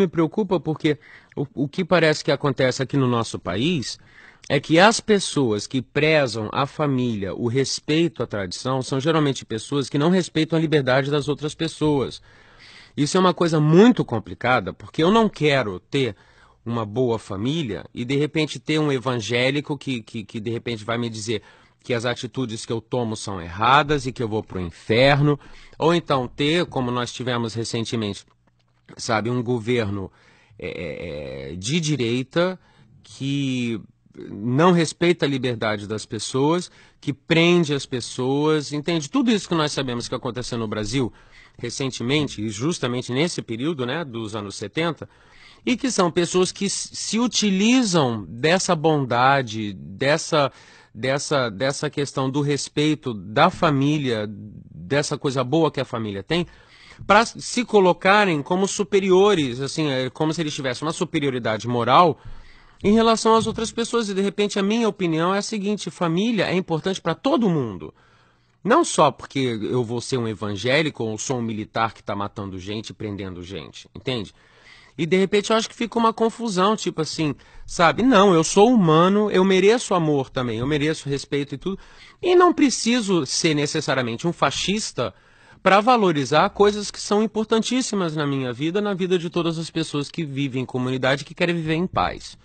me preocupa porque o, o, que parece que acontece aqui no nosso país é que as pessoas que prezam a família, o respeito à tradição, são geralmente pessoas que não respeitam a liberdade das outras pessoas. Isso é uma coisa muito complicada, porque eu não quero ter uma boa família e de repente ter um evangélico que, que, que de repente vai me dizer que as atitudes que eu tomo são erradas e que eu vou para o inferno, ou então ter, como nós tivemos recentemente, sabe? Um governo é, é, é, de direita que não respeita a liberdade das pessoas, que prende as pessoas, entende? Tudo isso que nós sabemos que aconteceu no Brasil recentemente, e justamente nesse período né, dos anos 70, e que são pessoas que se utilizam dessa bondade, dessa, dessa, dessa questão do respeito da família, dessa coisa boa que a família tem, para se colocarem como superiores, assim, é, como se eles tivessem uma superioridade moral em relação às outras pessoas. E de repente a minha opinião é a seguinte: família é importante para todo mundo. Não só porque eu vou ser um evangélico ou sou um militar que está matando gente e prendendo gente, entende? E de repente eu acho que fica uma confusão, tipo assim, sabe? Não, eu sou humano, eu mereço amor também, eu mereço respeito e tudo. E não preciso ser necessariamente um fascista para valorizar coisas que são importantíssimas na minha vida, na vida de todas as pessoas que vivem em comunidade que querem viver em paz.